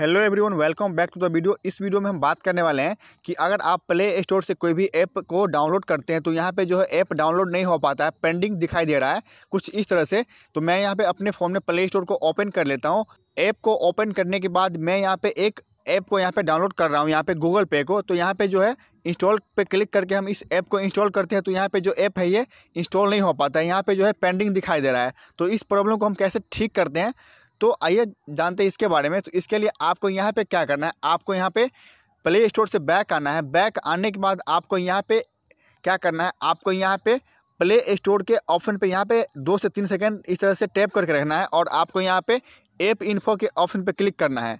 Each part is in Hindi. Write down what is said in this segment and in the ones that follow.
hello everyone welcome back to the video इस वीडियो में हम बात करने वाले हैं कि अगर आप प्ले स्टोर से कोई भी ऐप को डाउनलोड करते हैं तो यहाँ पे जो है ऐप डाउनलोड नहीं हो पाता है पेंडिंग दिखाई दे रहा है कुछ इस तरह से तो मैं यहाँ पे अपने फ़ोन में प्ले स्टोर को ओपन कर लेता हूँ ऐप को ओपन करने के बाद मैं यहाँ पे एक ऐप को यहाँ पर डाउनलोड कर रहा हूँ यहाँ पे गूगल पे को तो यहाँ पर जो है इंस्टॉल पे क्लिक करके हम इस ऐप को इंस्टॉल करते हैं तो यहाँ पे जो ऐप है ये इंस्टॉल नहीं हो पाता है यहाँ पे जो है पेंडिंग दिखाई दे रहा है तो इस प्रॉब्लम को हम कैसे ठीक करते हैं तो आइए जानते हैं इसके बारे में तो इसके लिए आपको यहाँ पे क्या करना है आपको यहाँ पे प्ले स्टोर से बैक आना है बैक आने के बाद आपको यहाँ पे क्या करना है आपको यहाँ पे प्ले स्टोर के ऑप्शन पे यहाँ पे दो से तीन सेकंड इस तरह से टैप करके रखना है और आपको यहाँ पे ऐप इन्फो के ऑप्शन पे क्लिक करना है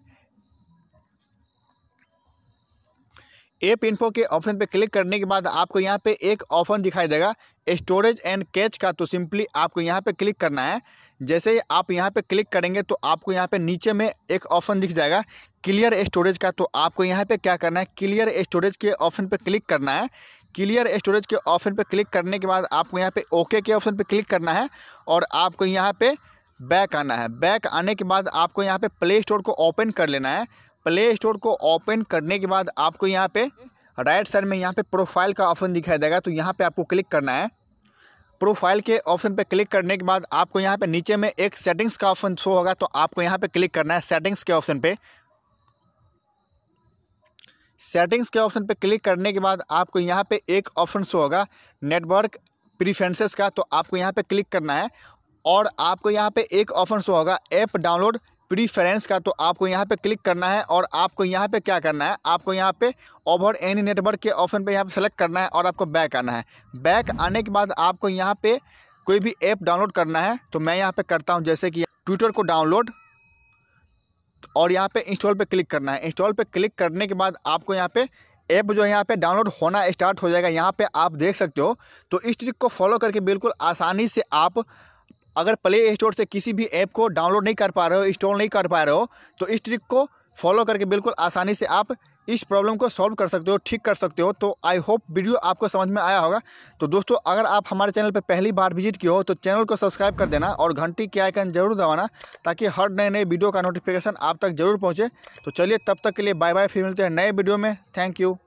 एप इन्फो के ऑप्शन पे क्लिक करने के बाद आपको यहाँ पे एक ऑप्शन दिखाई देगा स्टोरेज एंड कैच का तो सिंपली आपको यहाँ पे क्लिक करना है जैसे ही आप यहाँ पे क्लिक करेंगे तो आपको यहाँ पे नीचे में एक ऑप्शन दिख जाएगा क्लियर स्टोरेज का तो आपको यहाँ पे क्या करना है क्लियर स्टोरेज के ऑप्शन पर क्लिक करना है क्लियर स्टोरेज के ऑप्शन पर क्लिक करने के बाद आपको यहाँ पे ओके के ऑप्शन पर क्लिक करना है और आपको यहाँ पर बैक आना है बैक आने के बाद आपको यहाँ पे प्ले स्टोर को ओपन कर लेना है प्ले स्टोर को ओपन करने के बाद आपको यहाँ पे राइट साइड में यहाँ पे प्रोफाइल का ऑप्शन दिखाई देगा तो यहाँ पे आपको क्लिक करना है प्रोफाइल के ऑप्शन पे क्लिक करने के बाद आपको यहाँ पे नीचे में एक सेटिंग्स का ऑप्शन शो होगा तो आपको यहाँ पे क्लिक करना है सेटिंग्स के ऑप्शन पे सेटिंग्स के ऑप्शन पे क्लिक करने के बाद आपको यहाँ पे एक ऑप्शन शो होगा नेटवर्क प्रिफ्रेंसेस का तो आपको यहाँ पे क्लिक करना है और आपको यहाँ पे एक ऑप्शन शो होगा ऐप डाउनलोड प्रीफरेंस का तो आपको यहाँ पे क्लिक करना है और आपको यहाँ पे क्या करना है आपको यहाँ पे ओवर एनी नेटवर्क के ऑप्शन पे यहाँ पे सेलेक्ट करना है और आपको बैक आना है बैक आने के बाद आपको यहाँ पे कोई भी ऐप डाउनलोड करना है तो मैं यहाँ पे करता हूँ जैसे कि ट्विटर को डाउनलोड और यहाँ पर इंस्टॉल पर क्लिक करना है इंस्टॉल पर क्लिक करने के बाद आपको यहाँ पर ऐप जो है यहाँ पे डाउनलोड होना स्टार्ट हो जाएगा यहाँ पे आप देख सकते हो तो इस ट्रिक को फॉलो करके बिल्कुल आसानी से आप अगर प्ले स्टोर से किसी भी ऐप को डाउनलोड नहीं कर पा रहे हो इंस्टॉल नहीं कर पा रहे हो तो इस ट्रिक को फॉलो करके बिल्कुल आसानी से आप इस प्रॉब्लम को सॉल्व कर सकते हो ठीक कर सकते हो तो आई होप वीडियो आपको समझ में आया होगा तो दोस्तों अगर आप हमारे चैनल पर पहली बार विजिट किए हो तो चैनल को सब्सक्राइब कर देना और घंटी के आइकन जरूर दबाना ताकि हर नए नए वीडियो का नोटिफिकेशन आप तक जरूर पहुँचे तो चलिए तब तक के लिए बाय बाय फिर मिलते हैं नए वीडियो में थैंक यू